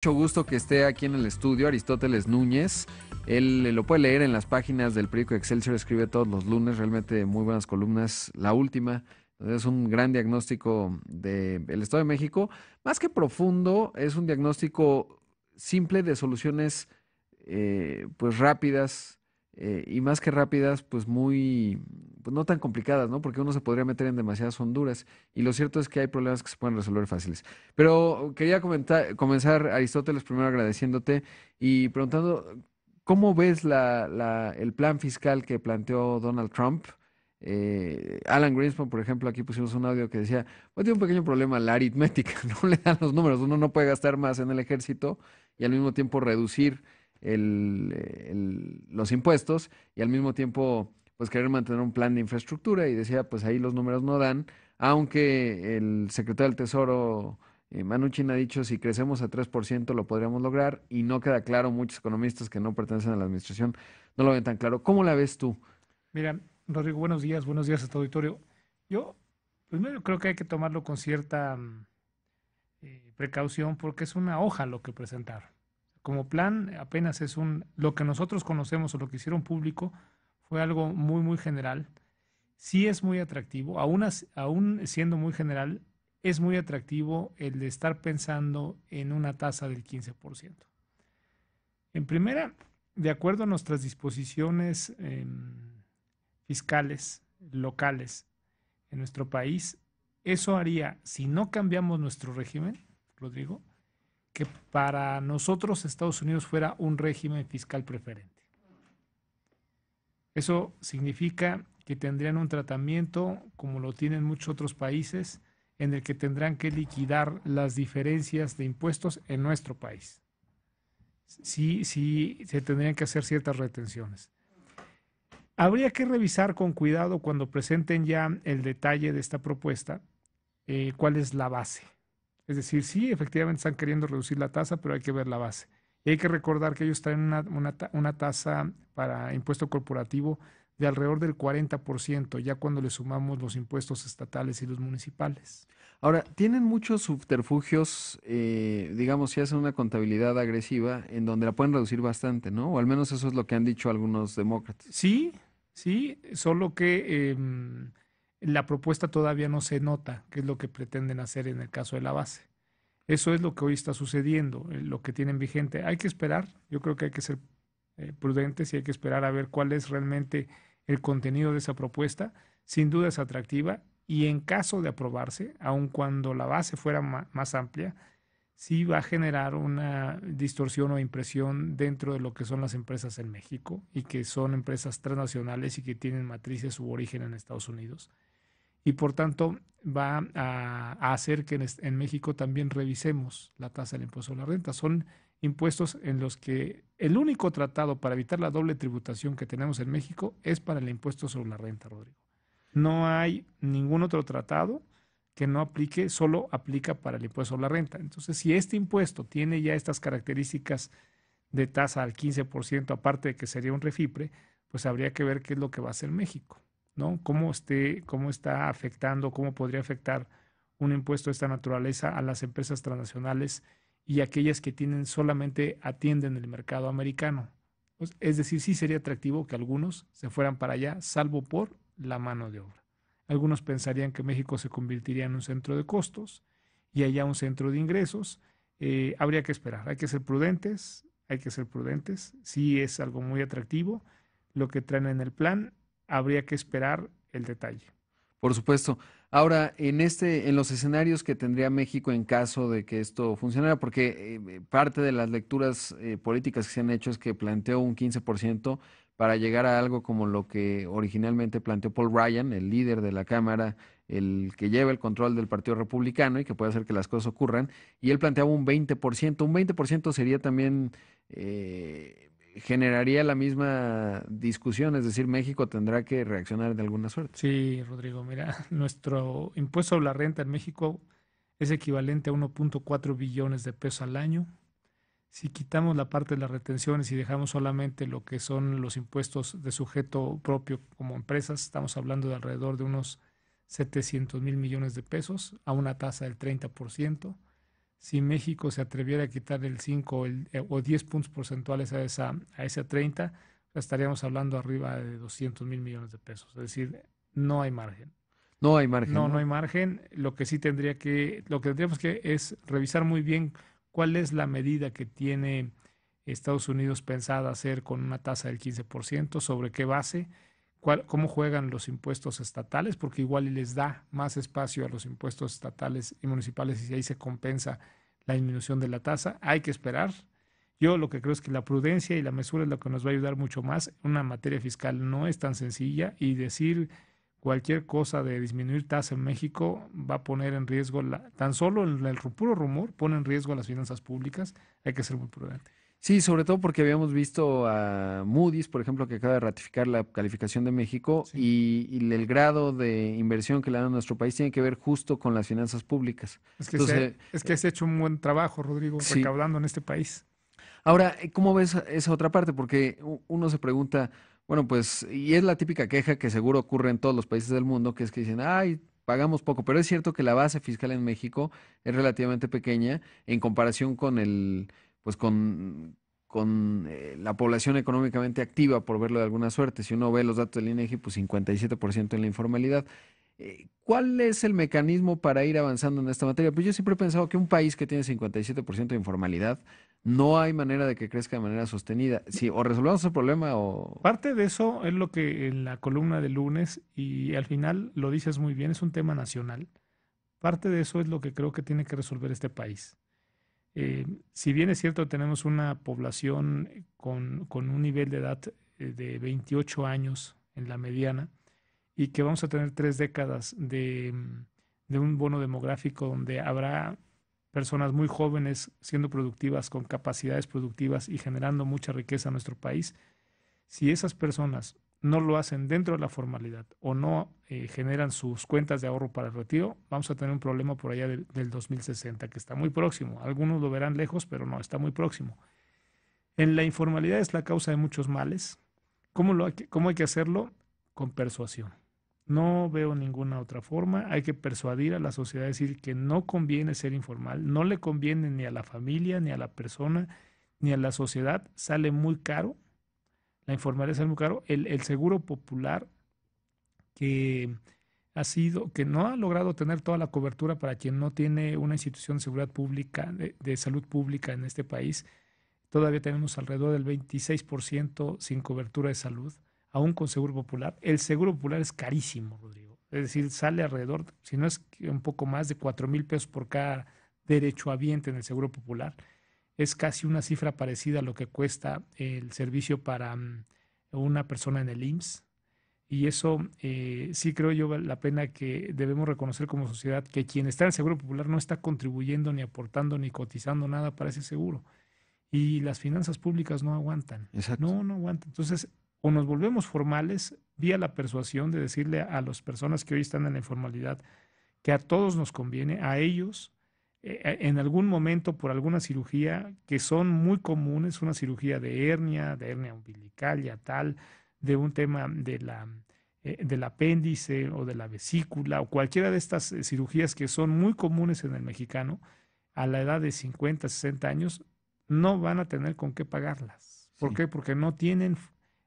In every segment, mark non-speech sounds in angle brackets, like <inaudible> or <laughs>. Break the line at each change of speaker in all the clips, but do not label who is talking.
mucho gusto que esté aquí en el estudio Aristóteles Núñez. Él eh, lo puede leer en las páginas del periódico Excelsior, escribe todos los lunes, realmente muy buenas columnas. La última es un gran diagnóstico del el Estado de México. Más que profundo, es un diagnóstico simple de soluciones eh, pues rápidas, eh, y más que rápidas, pues muy, pues no tan complicadas, ¿no? Porque uno se podría meter en demasiadas honduras y lo cierto es que hay problemas que se pueden resolver fáciles. Pero quería comenzar, Aristóteles, primero agradeciéndote y preguntando, ¿cómo ves la, el plan fiscal que planteó Donald Trump? Eh, Alan Greenspan, por ejemplo, aquí pusimos un audio que decía, pues tiene un pequeño problema la aritmética, <laughs> no le dan los números, uno no puede gastar más en el ejército y al mismo tiempo reducir los impuestos y al mismo tiempo pues querer mantener un plan de infraestructura y decía pues ahí los números no dan, aunque el secretario del Tesoro eh, Manuchin ha dicho si crecemos a 3% lo podríamos lograr y no queda claro, muchos economistas que no pertenecen a la administración no lo ven tan claro. ¿Cómo la ves tú?
Mira, Rodrigo, buenos días, buenos días a tu auditorio. Yo primero creo que hay que tomarlo con cierta mm, eh, precaución porque es una hoja lo que presentaron como plan apenas es un, lo que nosotros conocemos o lo que hicieron público fue algo muy, muy general. Sí es muy atractivo, aún, siendo muy general, es muy atractivo el de estar pensando en una tasa del 15%. En primera, de acuerdo a nuestras disposiciones em, fiscales locales en nuestro país, eso haría, si no cambiamos nuestro régimen, Rodrigo, que para nosotros Estados Unidos fuera un régimen fiscal preferente. Eso significa que tendrían un tratamiento como lo tienen muchos otros países en el que tendrán que liquidar las diferencias de impuestos en nuestro país. Sí, sí, se tendrían que hacer ciertas retenciones. Habría que revisar con cuidado cuando presenten ya el detalle de esta propuesta, eh, cuál es la base. Es decir, sí, efectivamente están queriendo reducir la tasa, pero hay que ver la base. Y hay que recordar que ellos traen una, una, tasa para impuesto corporativo de alrededor del 40%, ya cuando le sumamos los impuestos estatales y los municipales.
Ahora, tienen muchos subterfugios, eh, digamos, si hacen una contabilidad agresiva, en donde la pueden reducir bastante, ¿no? O al menos eso es lo que han dicho algunos demócratas.
Sí, sí, solo que em, la propuesta todavía no se nota, que es lo que pretenden hacer en el caso de la base. Eso es lo que hoy está sucediendo, eh, lo que tienen vigente. Hay que esperar, yo creo que hay que ser eh, prudentes y hay que esperar a ver cuál es realmente el contenido de esa propuesta. Sin duda es atractiva y en caso de aprobarse, aun cuando la base fuera más amplia, sí va a generar una distorsión o impresión dentro de lo que son las empresas en México y que son empresas transnacionales y que tienen matrices u origen en Estados Unidos y por tanto va a, hacer que en, México también revisemos la tasa del impuesto sobre la renta. Son impuestos en los que el único tratado para evitar la doble tributación que tenemos en México es para el impuesto sobre la renta, Rodrigo. No hay ningún otro tratado que no aplique, solo aplica para el impuesto sobre la renta. Entonces, si este impuesto tiene ya estas características de tasa al 15%, aparte de que sería un refipre, pues habría que ver qué es lo que va a hacer México. ¿no? Cómo, esté, cómo está afectando, cómo podría afectar un impuesto de esta naturaleza a las empresas transnacionales y aquellas que tienen solamente atienden el mercado americano. Pues, es decir, sí sería atractivo que algunos se fueran para allá, salvo por la mano de obra. Algunos pensarían que México se convertiría en un centro de costos y allá un centro de ingresos. Eh, habría que esperar, hay que ser prudentes, hay que ser prudentes. Sí es algo muy atractivo lo que traen en el plan habría que esperar el detalle.
Por supuesto. Ahora, en este, en los escenarios que tendría México en caso de que esto funcionara, porque eh, eh, parte de las lecturas eh, políticas que se han hecho es que planteó un 15% para llegar a algo como lo que originalmente planteó Paul Ryan, el líder de la Cámara, el que lleva el control del Partido Republicano y que puede hacer que las cosas ocurran, y él planteaba un 20%. Un 20% sería también generaría la misma discusión, es decir, México tendrá que reaccionar de alguna suerte.
Sí, Rodrigo, mira, <laughs> nuestro impuesto a la renta en México es equivalente a 1.4 billones de pesos al año. Si quitamos la parte de las retenciones y dejamos solamente lo que son los impuestos de sujeto propio como empresas, estamos hablando de alrededor de unos 700 mil millones de pesos a una tasa del 30% si México se atreviera a quitar el 5 eh, o 10 puntos porcentuales a esa, a esa 30, estaríamos hablando arriba de 200 mil millones de pesos. Es decir, no hay margen. No hay margen. No, no, hay margen. Lo que sí tendría que, lo que tendríamos que es revisar muy bien cuál es la medida que tiene Estados Unidos pensada hacer con una tasa del 15%, sobre qué base cómo juegan los impuestos estatales, porque igual les da más espacio a los impuestos estatales y municipales y si ahí se compensa la disminución de la tasa. Hay que esperar. Yo lo que creo es que la prudencia y la mesura es lo que nos va a ayudar mucho más. Una materia fiscal no es tan sencilla y decir cualquier cosa de disminuir tasa en México va a poner en riesgo, tan solo el, puro rumor pone en riesgo las finanzas públicas. Hay que ser muy prudente.
Sí, sobre todo porque habíamos visto a Moody's, por ejemplo, que acaba de ratificar la calificación de México y, el grado de inversión que le dan a nuestro país tiene que ver justo con las finanzas públicas. Es que, es has
hecho un buen trabajo, Rodrigo, sí. recaudando
en este país. Ahora, eh, ¿cómo ves esa otra parte? Porque uno se pregunta, bueno, pues, y es la típica queja que seguro ocurre en todos los países del mundo, que es que dicen, ay, pagamos poco, pero es cierto que la base fiscal en México es relativamente pequeña en comparación con el pues con, eh, la población económicamente activa, por verlo de alguna suerte. Si uno ve los datos del INEGI, e pues 57% en la informalidad. Eh, ¿Cuál es el mecanismo para ir avanzando en esta materia? Pues yo siempre he pensado que un país que tiene 57% de informalidad, no hay manera de que crezca de manera sostenida. o resolvemos el problema o...
Parte de eso es lo que en la columna del lunes, y al final lo dices muy bien, es un tema nacional. Parte de eso es lo que creo que tiene que resolver este país. Eh, si bien es cierto, tenemos una población con, un nivel de edad eh, de 28 años en la mediana y que vamos a tener tres décadas de, mm, de un bono demográfico donde habrá personas muy jóvenes siendo productivas, con capacidades productivas y generando mucha riqueza a nuestro país, si esas personas no lo hacen dentro de la formalidad o no eh, generan sus cuentas de ahorro para el retiro, vamos a tener un problema por allá del 2060 que está muy próximo. Algunos lo verán lejos, pero no, está muy próximo. En la informalidad es la causa de muchos males. ¿Cómo, lo hay, cómo hay que hacerlo? Con persuasión. No veo ninguna otra forma. Hay que persuadir a la sociedad a decir que no conviene ser informal, no le conviene ni a la familia, ni a la persona, ni a la sociedad. Sale muy caro la informalidad es muy caro, el, seguro popular que ha sido, que no ha logrado tener toda la cobertura para quien no tiene una institución de seguridad pública, de, salud pública en este país. Todavía tenemos alrededor del 26% sin cobertura de salud, aún con seguro popular. El seguro popular es carísimo, Rodrigo. Es decir, sale alrededor, si no es un poco más, de 4 mil pesos por cada derecho derechohabiente en el seguro popular es casi una cifra parecida a lo que cuesta el servicio para mm, una persona en el IMSS. Y eso eh, sí creo yo la pena que debemos reconocer como sociedad que quien está en el Seguro Popular no está contribuyendo, ni aportando, ni cotizando nada para ese seguro. Y las finanzas públicas no aguantan. No, no aguantan. Entonces, o nos volvemos formales vía la persuasión de decirle a las personas que hoy están en la informalidad que a todos nos conviene, a ellos, eh, eh, en algún momento por alguna cirugía que son muy comunes, una cirugía de hernia, de hernia umbilical ya tal, de un tema de la, eh, del apéndice o de la vesícula o cualquiera de estas cirugías que son muy comunes en el mexicano, a la edad de 50, 60 años, no van a tener con qué pagarlas. ¿Por qué? Porque no tienen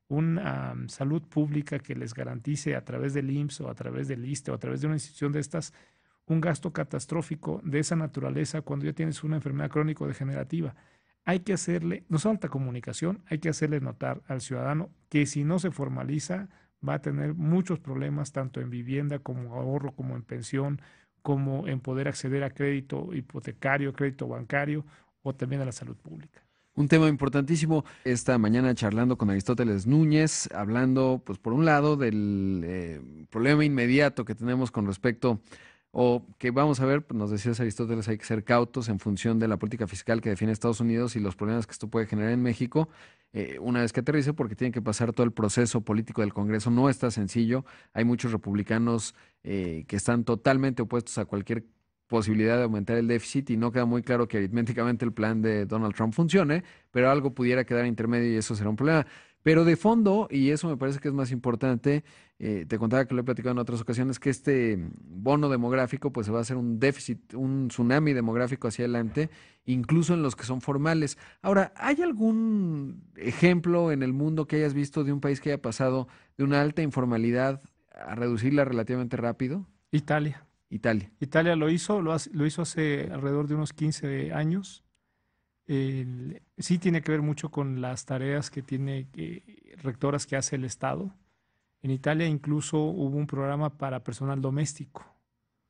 una um, salud pública que les garantice a través del IMSS o a través del ISTE o a través de una institución de estas un gasto catastrófico de esa naturaleza cuando ya tienes una enfermedad crónico-degenerativa. Hay que hacerle, no solo alta comunicación, hay que hacerle notar al ciudadano que si no se formaliza va a tener muchos problemas tanto en vivienda como ahorro, como en pensión, como en poder acceder a crédito hipotecario, crédito bancario o también a la salud pública.
Un tema importantísimo. Esta mañana charlando con Aristóteles Núñez, hablando, pues por un lado, del eh, problema inmediato que tenemos con respecto o que vamos a ver, pues, nos decías Aristóteles, hay que ser cautos en función de la política fiscal que define Estados Unidos y los problemas que esto puede generar en México. Eh, una vez que aterrice, porque tiene que pasar todo el proceso político del Congreso, no está sencillo. Hay muchos republicanos eh, que están totalmente opuestos a cualquier posibilidad de aumentar el déficit y no queda muy claro que aritméticamente el plan de Donald Trump funcione, pero algo pudiera quedar intermedio y eso será un problema. Pero de fondo, y eso me parece que es más importante, eh, te contaba que lo he platicado en otras ocasiones, que este bono demográfico pues se va a hacer un déficit, un tsunami demográfico hacia adelante, incluso en los que son formales. Ahora, ¿hay algún ejemplo en el mundo que hayas visto de un país que haya pasado
de una alta informalidad a reducirla relativamente rápido? Italia. Italia. Italia lo hizo, lo, lo hizo hace alrededor de unos 15 años sí tiene que ver mucho con las tareas que tiene eh, rectoras que hace el Estado. En Italia incluso hubo un programa para personal doméstico.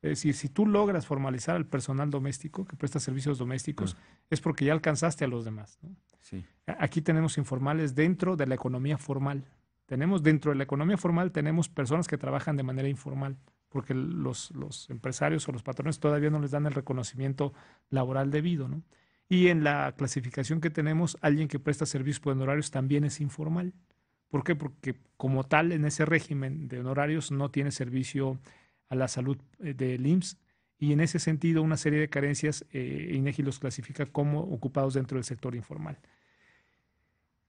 Es decir, si tú logras formalizar al personal doméstico que presta servicios domésticos, es porque ya alcanzaste a los demás. Aquí tenemos informales dentro de la economía formal. Tenemos dentro de la economía formal, tenemos personas que trabajan de manera informal, porque los, los empresarios o los patrones todavía no les dan el reconocimiento laboral debido. ¿no? Y en la clasificación que tenemos, alguien que presta servicios por honorarios también es informal. ¿Por qué? Porque como tal, en ese régimen de honorarios no tiene servicio a la salud eh, de IMSS y en ese sentido una serie de carencias eh, INEGI los clasifica como ocupados dentro del sector informal.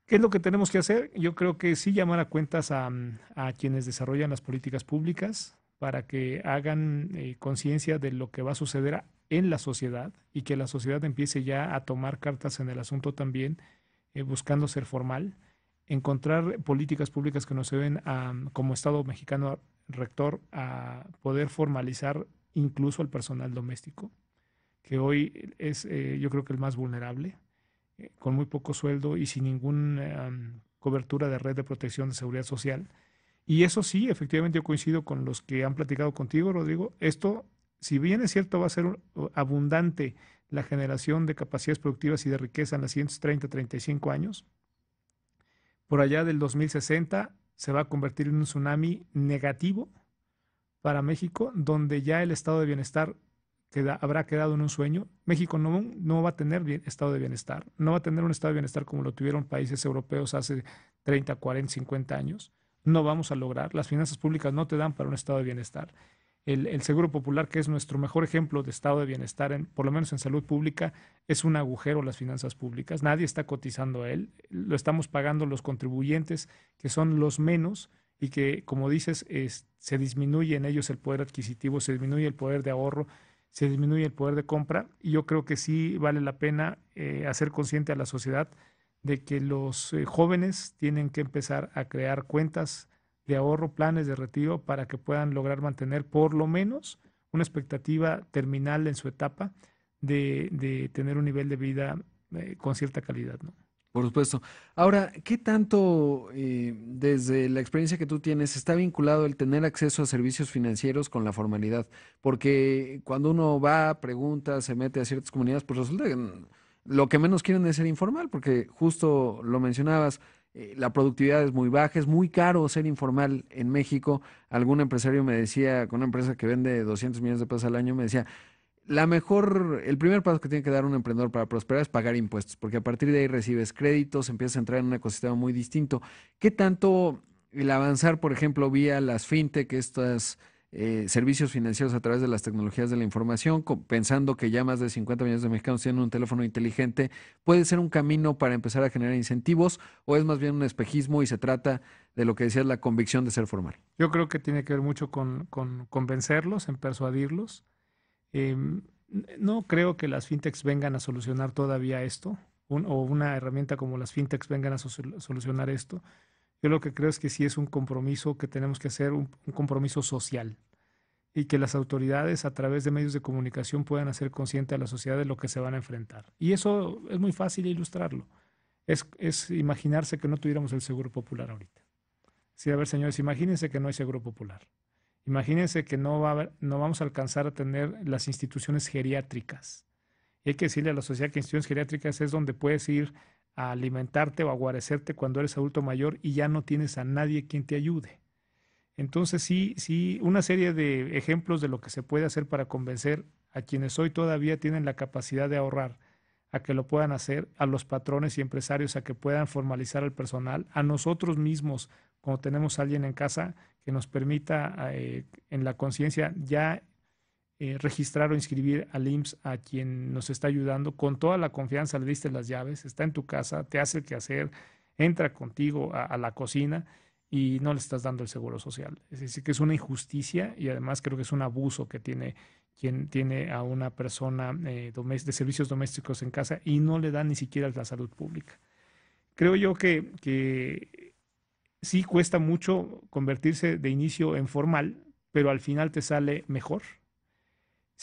¿Qué es lo que tenemos que hacer? Yo creo que sí llamar a cuentas a, mm, quienes desarrollan las políticas públicas para que hagan eh, conciencia de lo que va a suceder en la sociedad y que la sociedad empiece ya a tomar cartas en el asunto también, eh, buscando ser formal, encontrar políticas públicas que nos deben como Estado mexicano rector a poder formalizar incluso al personal doméstico, que hoy es eh, yo creo que el más vulnerable, eh, con muy poco sueldo y sin ninguna cobertura de red de protección de seguridad social. Y eso sí, efectivamente yo coincido con los que han platicado contigo, Rodrigo, esto si bien es cierto va a ser abundante la generación de capacidades productivas y de riqueza en los 130, 35 años, por allá del 2060 se va a convertir en un tsunami negativo para México, donde ya el estado de bienestar habrá quedado en un sueño. México no, va a tener estado de bienestar, no va a tener un estado de bienestar como lo tuvieron países europeos hace 30, 40, 50 años. No vamos a lograr, las finanzas públicas no te dan para un estado de bienestar el, Seguro Popular, que es nuestro mejor ejemplo de estado de bienestar, por lo menos en salud pública, es un agujero las finanzas públicas. Nadie está cotizando a él. Lo estamos pagando los contribuyentes, que son los menos y que, como dices, se disminuye en ellos el poder adquisitivo, se disminuye el poder de ahorro, se disminuye el poder de compra. Y yo creo que sí vale la pena eh, hacer consciente a la sociedad de que los eh, jóvenes tienen que empezar a crear cuentas de ahorro, planes de retiro para que puedan lograr mantener por lo menos una expectativa terminal en su etapa de, tener un nivel de vida eh, con cierta calidad. ¿no?
Por supuesto. Ahora, ¿qué tanto eh, desde la experiencia que tú tienes está vinculado el tener acceso a servicios financieros con la formalidad? Porque cuando uno va, pregunta, se mete a ciertas comunidades, pues resulta que lo que menos quieren es ser informal, porque justo lo mencionabas, eh, la productividad es muy baja, es muy caro ser informal en México. Algún empresario me decía, con una empresa que vende 200 millones de pesos al año, me decía, la mejor, el primer paso que tiene que dar un emprendedor para prosperar es pagar impuestos, porque a partir de ahí recibes créditos, empiezas a entrar en un ecosistema muy distinto. ¿Qué tanto el avanzar, por ejemplo, vía las fintech, estas eh, servicios financieros a través de las tecnologías de la información, pensando que ya más de 50 millones de mexicanos tienen un teléfono inteligente, puede ser un camino para empezar a generar incentivos o es más bien un espejismo y se trata de lo que decías, la convicción de ser formal.
Yo creo que tiene que ver mucho con, convencerlos, en persuadirlos. Em, no creo que las fintechs vengan a solucionar todavía esto, o una herramienta como las fintechs vengan a solucionar esto. Yo lo que creo es que sí es un compromiso que tenemos que hacer, un, compromiso social, y que las autoridades a través de medios de comunicación puedan hacer consciente a la sociedad de lo que se van a enfrentar. Y eso es muy fácil ilustrarlo. Es, imaginarse que no tuviéramos el seguro popular ahorita. Sí, a ver, señores, imagínense que no hay seguro popular. Imagínense que no, no vamos a alcanzar a tener las instituciones geriátricas. Y hay que decirle a la sociedad que instituciones geriátricas es donde puedes ir a alimentarte o a guarecerte cuando eres adulto mayor y ya no tienes a nadie quien te ayude. Entonces sí, sí, una serie de ejemplos de lo que se puede hacer para convencer a quienes hoy todavía tienen la capacidad de ahorrar a que lo puedan hacer, a los patrones y empresarios a que puedan formalizar al personal, a nosotros mismos cuando tenemos a alguien en casa que nos permita eh, en la conciencia ya eh, registrar o inscribir al IMSS a quien nos está ayudando. Con toda la confianza le diste las llaves, está en tu casa, te hace el quehacer, entra contigo a, la cocina y no le estás dando el seguro social. Es decir, que es una injusticia y además creo que es un abuso que tiene quien tiene a una persona eh, de servicios domésticos en casa y no le da ni siquiera la salud pública. Creo yo que sí cuesta mucho convertirse de inicio en formal, pero al final te sale mejor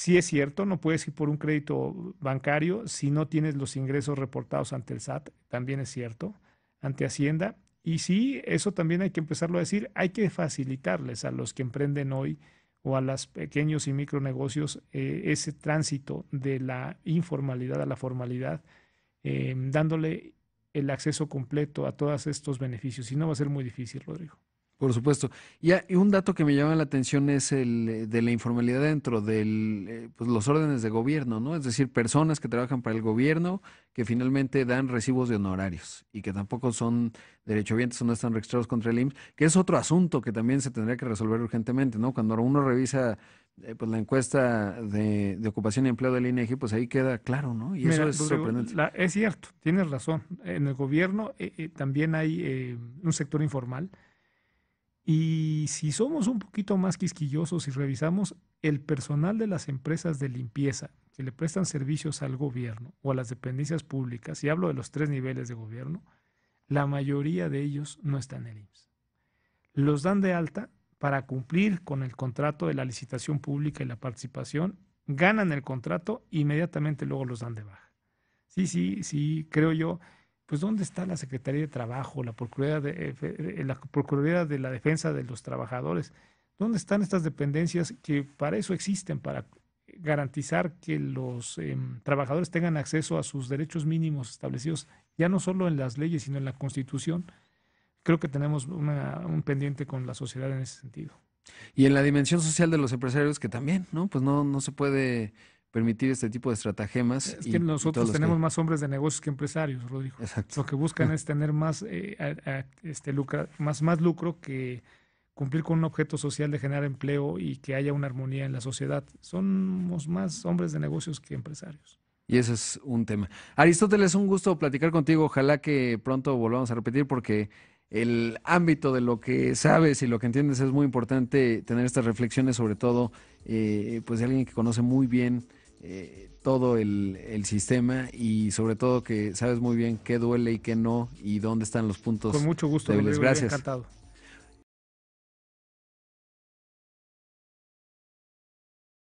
Sí es cierto, no puedes ir por un crédito bancario si no tienes los ingresos reportados ante el SAT, también es cierto, ante Hacienda. Y sí, eso también hay que empezarlo a decir, hay que facilitarles a los que emprenden hoy o a los pequeños y micronegocios eh, ese tránsito de la informalidad a la formalidad, eh, dándole el acceso completo a todos estos beneficios. Si no, va a ser muy difícil, Rodrigo.
Por supuesto. Y, un dato que me llama la atención es el eh, de la informalidad dentro de eh, pues, los órdenes de gobierno, ¿no? Es decir, personas que trabajan para el gobierno que finalmente dan recibos de honorarios y que tampoco son derechohabientes o no están registrados contra el IMSS, que es otro asunto que también se tendría que resolver urgentemente, ¿no? Cuando uno revisa eh, pues la encuesta de, ocupación y empleo del INEGI, e pues ahí queda claro, ¿no? Y eso es pues, sorprendente.
es cierto, tienes razón. En el gobierno también hay un sector informal y si somos un poquito más quisquillosos y revisamos el personal de las empresas de limpieza que le prestan servicios al gobierno o a las dependencias públicas, y hablo de los tres niveles de gobierno, la mayoría de ellos no están en el IMSS. Los dan de alta para cumplir con el contrato de la licitación pública y la participación, ganan el contrato, inmediatamente luego los dan de baja. Sí, sí, sí, creo yo pues ¿dónde está la Secretaría de Trabajo, la Procuraduría de, eh, eh, la, Procuraduría de la Defensa de los Trabajadores? ¿Dónde están estas dependencias que para eso existen, para garantizar que los em, trabajadores tengan acceso a sus derechos mínimos establecidos, ya no solo en las leyes, sino en la Constitución? Creo que tenemos un pendiente con la sociedad en ese sentido.
Y en la dimensión social de los empresarios, que también, ¿no? Pues no, no se puede permitir este tipo de estratagemas. Es que nosotros tenemos
más hombres de negocios que empresarios, Rodrigo. dijo. Lo que buscan <laughs> es tener más, eh, este más, más lucro que cumplir con un objeto social de generar empleo y que haya una armonía en la sociedad. Somos más hombres de negocios que empresarios.
Y ese es un tema.
Aristóteles, un gusto platicar
contigo. Ojalá que pronto volvamos a repetir porque el ámbito de lo que sabes y lo que entiendes es muy importante tener estas reflexiones, sobre todo eh, pues de alguien que conoce muy bien eh, todo el, sistema y sobre todo que sabes muy bien qué duele y qué no y dónde están los puntos. Con mucho gusto, débiles. Gracias.
Encantado.